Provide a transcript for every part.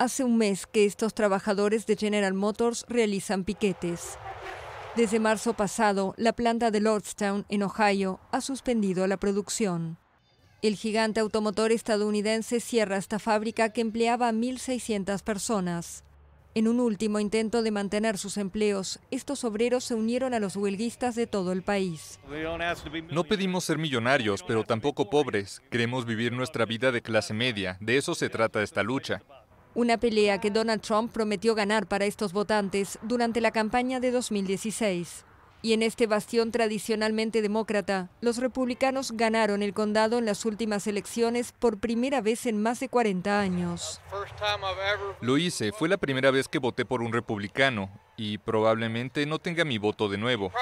Hace un mes que estos trabajadores de General Motors realizan piquetes. Desde marzo pasado, la planta de Lordstown, en Ohio, ha suspendido la producción. El gigante automotor estadounidense cierra esta fábrica que empleaba a 1.600 personas. En un último intento de mantener sus empleos, estos obreros se unieron a los huelguistas de todo el país. No pedimos ser millonarios, pero tampoco pobres. Queremos vivir nuestra vida de clase media. De eso se trata esta lucha. Una pelea que Donald Trump prometió ganar para estos votantes durante la campaña de 2016. Y en este bastión tradicionalmente demócrata, los republicanos ganaron el condado en las últimas elecciones por primera vez en más de 40 años. Lo hice, fue la primera vez que voté por un republicano y probablemente no tenga mi voto de nuevo.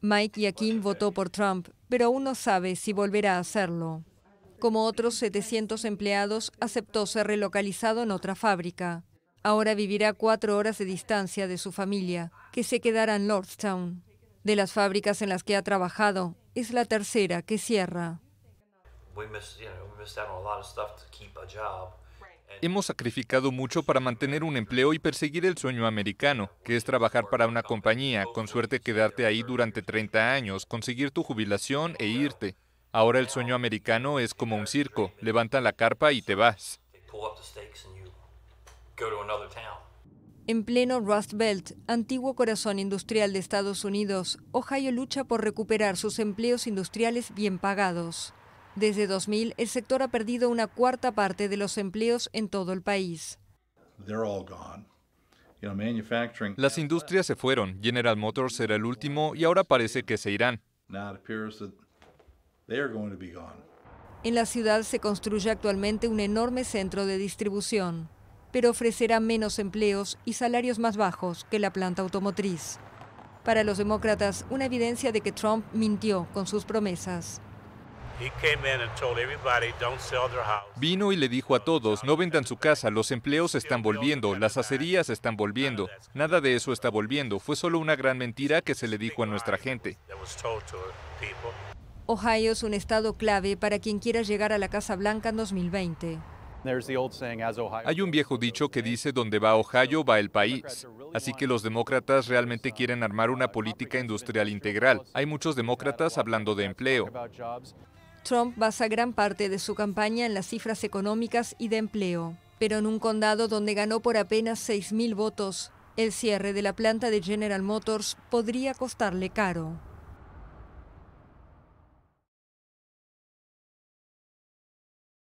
Mike Yakin votó por Trump, pero aún no sabe si volverá a hacerlo. Como otros 700 empleados, aceptó ser relocalizado en otra fábrica. Ahora vivirá cuatro horas de distancia de su familia, que se quedará en Lordstown. De las fábricas en las que ha trabajado, es la tercera que cierra. Hemos sacrificado mucho para mantener un empleo y perseguir el sueño americano, que es trabajar para una compañía, con suerte quedarte ahí durante 30 años, conseguir tu jubilación e irte. Ahora el sueño americano es como un circo, levantan la carpa y te vas. En pleno Rust Belt, antiguo corazón industrial de Estados Unidos, Ohio lucha por recuperar sus empleos industriales bien pagados. Desde 2000, el sector ha perdido una cuarta parte de los empleos en todo el país. Las industrias se fueron, General Motors era el último y ahora parece que se irán. En la ciudad se construye actualmente un enorme centro de distribución, pero ofrecerá menos empleos y salarios más bajos que la planta automotriz. Para los demócratas, una evidencia de que Trump mintió con sus promesas. Vino y le dijo a todos, no vendan su casa, los empleos están volviendo, las acerías están volviendo, nada de eso está volviendo, fue solo una gran mentira que se le dijo a nuestra gente. Ohio es un estado clave para quien quiera llegar a la Casa Blanca en 2020. Hay un viejo dicho que dice donde va Ohio va el país. Así que los demócratas realmente quieren armar una política industrial integral. Hay muchos demócratas hablando de empleo. Trump basa gran parte de su campaña en las cifras económicas y de empleo, pero en un condado donde ganó por apenas 6.000 votos, el cierre de la planta de General Motors podría costarle caro.